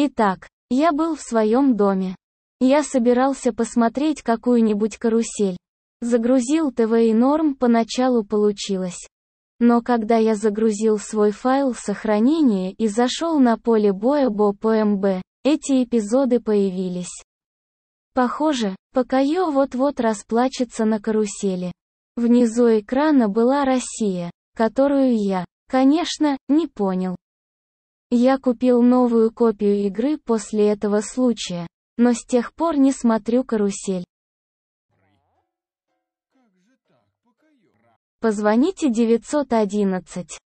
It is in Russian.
Итак, я был в своем доме. Я собирался посмотреть какую-нибудь карусель. Загрузил ТВ и норм поначалу получилось. Но когда я загрузил свой файл сохранения и зашел на поле боя БОПМБ, эти эпизоды появились. Похоже, Покайо вот-вот расплачется на карусели. Внизу экрана была Россия, которую я, конечно, не понял. Я купил новую копию игры после этого случая, но с тех пор не смотрю карусель. Позвоните 911.